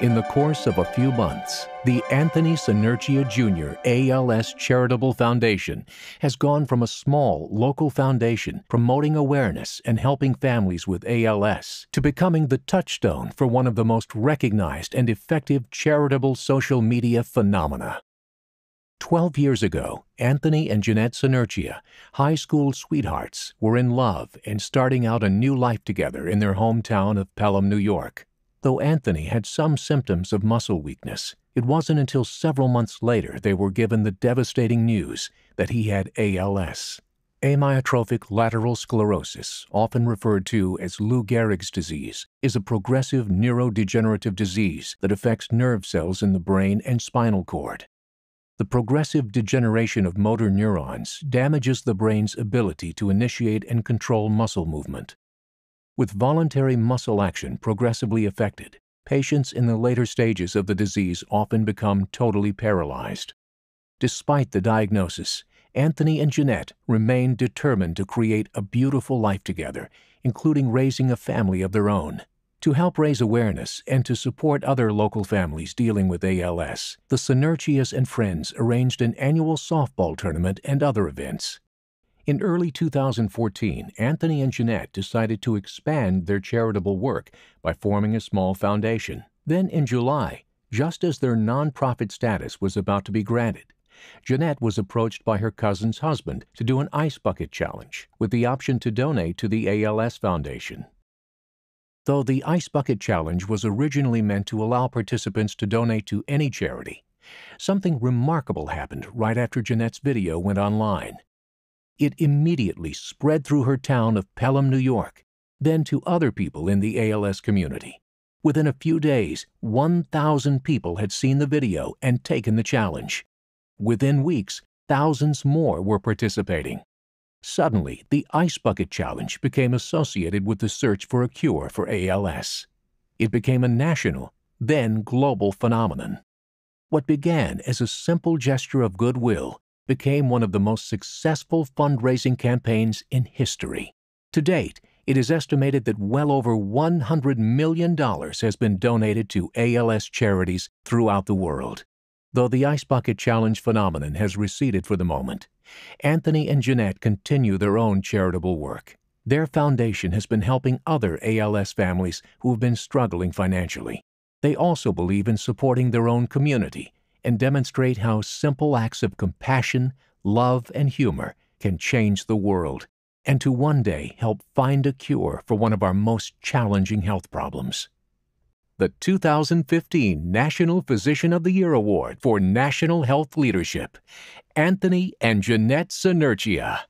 In the course of a few months, the Anthony Sinergia Jr. ALS Charitable Foundation has gone from a small local foundation promoting awareness and helping families with ALS to becoming the touchstone for one of the most recognized and effective charitable social media phenomena. Twelve years ago, Anthony and Jeanette Sinergia, high school sweethearts, were in love and starting out a new life together in their hometown of Pelham, New York. Though Anthony had some symptoms of muscle weakness, it wasn't until several months later they were given the devastating news that he had ALS, amyotrophic lateral sclerosis, often referred to as Lou Gehrig's disease, is a progressive neurodegenerative disease that affects nerve cells in the brain and spinal cord. The progressive degeneration of motor neurons damages the brain's ability to initiate and control muscle movement, with voluntary muscle action progressively affected, patients in the later stages of the disease often become totally paralyzed. Despite the diagnosis, Anthony and Jeanette remain determined to create a beautiful life together, including raising a family of their own. To help raise awareness and to support other local families dealing with ALS, the Sinergias and Friends arranged an annual softball tournament and other events. In early 2014, Anthony and Jeanette decided to expand their charitable work by forming a small foundation. Then in July, just as their nonprofit status was about to be granted, Jeanette was approached by her cousin's husband to do an ice bucket challenge with the option to donate to the ALS Foundation. Though the Ice Bucket Challenge was originally meant to allow participants to donate to any charity, something remarkable happened right after Jeanette's video went online. It immediately spread through her town of Pelham, New York, then to other people in the ALS community. Within a few days, 1,000 people had seen the video and taken the challenge. Within weeks, thousands more were participating. Suddenly, the Ice Bucket Challenge became associated with the search for a cure for ALS. It became a national, then global phenomenon. What began as a simple gesture of goodwill became one of the most successful fundraising campaigns in history. To date, it is estimated that well over $100 million has been donated to ALS charities throughout the world. Though the Ice Bucket Challenge phenomenon has receded for the moment, Anthony and Jeanette continue their own charitable work. Their foundation has been helping other ALS families who have been struggling financially. They also believe in supporting their own community and demonstrate how simple acts of compassion, love, and humor can change the world and to one day help find a cure for one of our most challenging health problems. The 2015 National Physician of the Year Award for National Health Leadership, Anthony and Jeanette Sinergia.